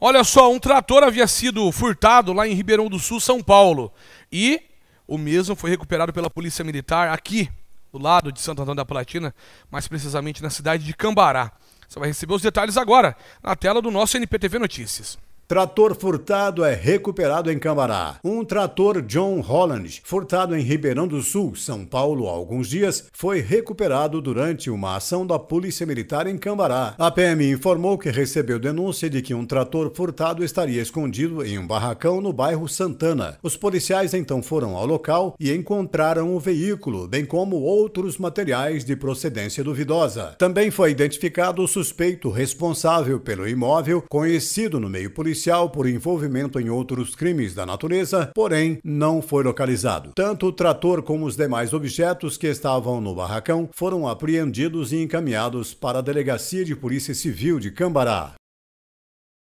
Olha só, um trator havia sido furtado lá em Ribeirão do Sul, São Paulo. E o mesmo foi recuperado pela Polícia Militar aqui, do lado de Santo Antônio da Platina, mais precisamente na cidade de Cambará. Você vai receber os detalhes agora, na tela do nosso NPTV Notícias. Trator furtado é recuperado em Cambará. Um trator John Holland, furtado em Ribeirão do Sul, São Paulo, há alguns dias, foi recuperado durante uma ação da Polícia Militar em Cambará. A PM informou que recebeu denúncia de que um trator furtado estaria escondido em um barracão no bairro Santana. Os policiais então foram ao local e encontraram o veículo, bem como outros materiais de procedência duvidosa. Também foi identificado o suspeito responsável pelo imóvel, conhecido no meio policial policial por envolvimento em outros crimes da natureza, porém não foi localizado. Tanto o trator como os demais objetos que estavam no barracão foram apreendidos e encaminhados para a Delegacia de Polícia Civil de Cambará.